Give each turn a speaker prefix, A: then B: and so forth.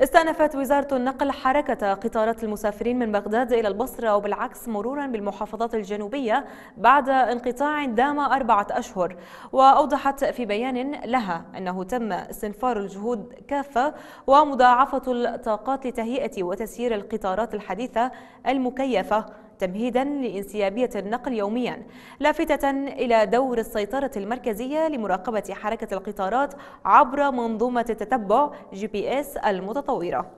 A: استأنفت وزارة النقل حركة قطارات المسافرين من بغداد إلى البصرة وبالعكس مرورا بالمحافظات الجنوبية بعد انقطاع دام أربعة أشهر وأوضحت في بيان لها أنه تم استنفار الجهود كافة ومضاعفة الطاقات لتهيئة وتسيير القطارات الحديثة المكيفة تمهيدا لانسيابية النقل يوميا لافتة إلى دور السيطرة المركزية لمراقبة حركة القطارات عبر منظومة التتبع جي بي اس المتطورة